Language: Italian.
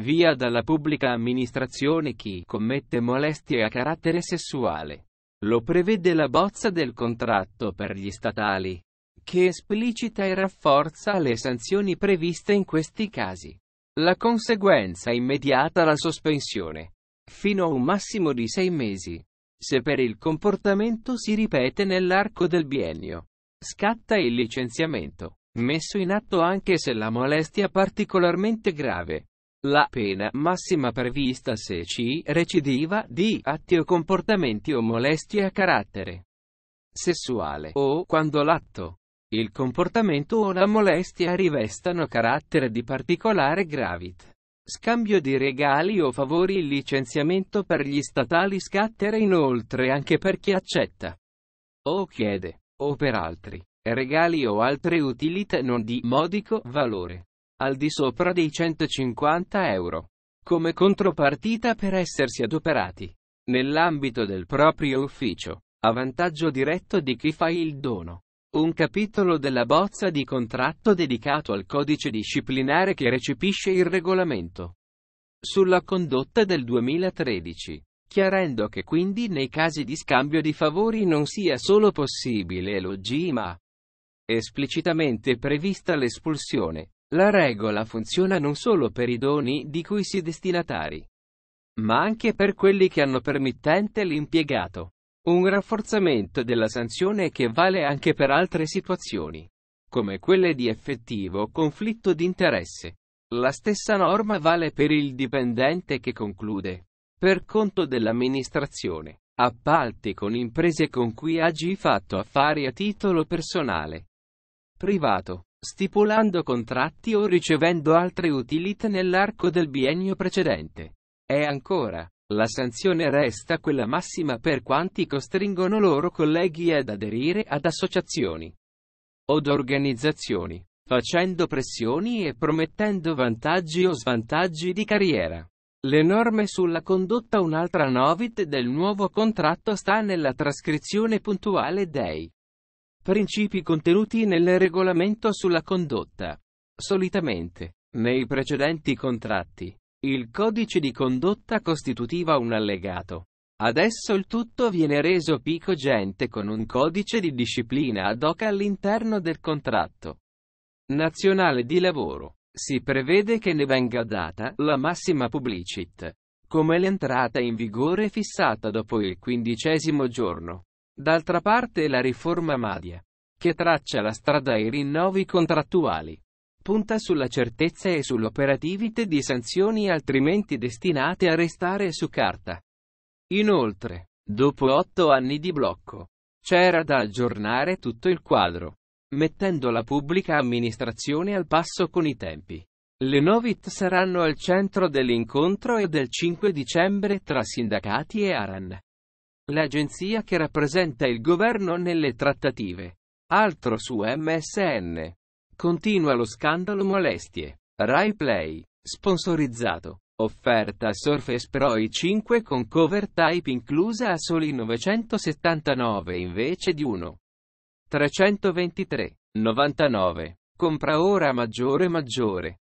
Via dalla pubblica amministrazione chi commette molestie a carattere sessuale. Lo prevede la bozza del contratto per gli statali, che esplicita e rafforza le sanzioni previste in questi casi. La conseguenza immediata la sospensione, fino a un massimo di sei mesi. Se per il comportamento si ripete nell'arco del biennio, scatta il licenziamento, messo in atto anche se la molestia è particolarmente grave. La pena massima prevista se ci recidiva di atti o comportamenti o molestie a carattere sessuale o quando l'atto, il comportamento o la molestia rivestano carattere di particolare gravità. Scambio di regali o favori Il licenziamento per gli statali scatterà inoltre anche per chi accetta o chiede, o per altri, regali o altre utilità non di modico valore al di sopra dei 150 euro, come contropartita per essersi adoperati nell'ambito del proprio ufficio, a vantaggio diretto di chi fa il dono. Un capitolo della bozza di contratto dedicato al codice disciplinare che recepisce il regolamento sulla condotta del 2013, chiarendo che quindi nei casi di scambio di favori non sia solo possibile elogi ma esplicitamente prevista l'espulsione, la regola funziona non solo per i doni di cui si è destinatari, ma anche per quelli che hanno permittente l'impiegato. Un rafforzamento della sanzione che vale anche per altre situazioni, come quelle di effettivo conflitto di interesse. La stessa norma vale per il dipendente che conclude, per conto dell'amministrazione, appalti con imprese con cui agi fatto affari a titolo personale, privato, stipulando contratti o ricevendo altre utilità nell'arco del biennio precedente. E ancora, la sanzione resta quella massima per quanti costringono loro colleghi ad aderire ad associazioni od organizzazioni, facendo pressioni e promettendo vantaggi o svantaggi di carriera. Le norme sulla condotta Un'altra novit del nuovo contratto sta nella trascrizione puntuale dei Principi contenuti nel regolamento sulla condotta. Solitamente, nei precedenti contratti, il codice di condotta costitutiva un allegato. Adesso il tutto viene reso picogente con un codice di disciplina ad hoc all'interno del contratto nazionale di lavoro. Si prevede che ne venga data la massima publicit, come l'entrata in vigore fissata dopo il quindicesimo giorno. D'altra parte la riforma Madia, che traccia la strada ai rinnovi contrattuali, punta sulla certezza e sull'operatività di sanzioni altrimenti destinate a restare su carta. Inoltre, dopo otto anni di blocco, c'era da aggiornare tutto il quadro, mettendo la pubblica amministrazione al passo con i tempi. Le novit saranno al centro dell'incontro e del 5 dicembre tra sindacati e ARAN l'agenzia che rappresenta il governo nelle trattative. Altro su MSN. Continua lo scandalo molestie. Rai Play. Sponsorizzato. Offerta Surface Pro i5 con cover type inclusa a soli 979 invece di 1. 323. 99. Compra ora maggiore maggiore.